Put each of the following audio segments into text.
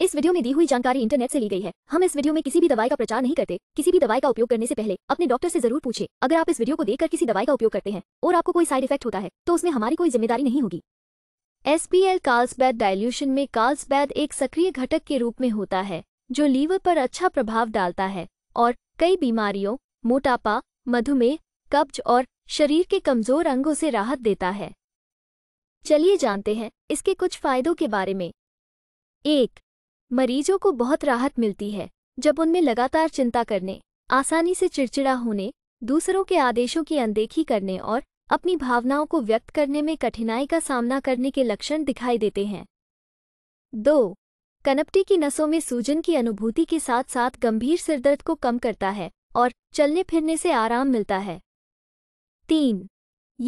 इस वीडियो में दी हुई जानकारी इंटरनेट से ली गई है हम इस वीडियो में किसी भी दवाई का प्रचार नहीं करते किसी भी दवाई का उपयोग करने से पहले अपने डॉक्टर से जरूर पूछे अगर आप इस वीडियो को देखकर किसी दवाई का उपयोग करते हैं और आपको कोई साइड इफेक्ट होता है तो उसमें हमारी कोई जिम्मेदारी नहीं होगी एस पी एल डायल्यूशन में कार्ल्सबैद एक सक्रिय घटक के रूप में होता है जो लीवर पर अच्छा प्रभाव डालता है और कई बीमारियों मोटापा मधुमेह कब्ज और शरीर के कमजोर अंगों से राहत देता है चलिए जानते हैं इसके कुछ फायदों के बारे में एक मरीजों को बहुत राहत मिलती है जब उनमें लगातार चिंता करने आसानी से चिड़चिड़ा होने दूसरों के आदेशों की अनदेखी करने और अपनी भावनाओं को व्यक्त करने में कठिनाई का सामना करने के लक्षण दिखाई देते हैं दो कनपटी की नसों में सूजन की अनुभूति के साथ साथ गंभीर सिरदर्द को कम करता है और चलने फिरने से आराम मिलता है तीन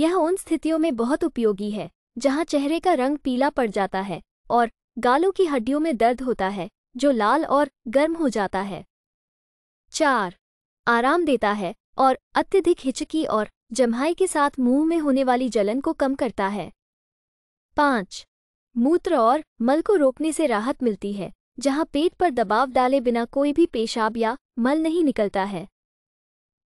यह उन स्थितियों में बहुत उपयोगी है जहां चेहरे का रंग पीला पड़ जाता है और गालों की हड्डियों में दर्द होता है जो लाल और गर्म हो जाता है चार आराम देता है और अत्यधिक हिचकी और जम्हाई के साथ मुंह में होने वाली जलन को कम करता है पाँच मूत्र और मल को रोकने से राहत मिलती है जहाँ पेट पर दबाव डाले बिना कोई भी पेशाब या मल नहीं निकलता है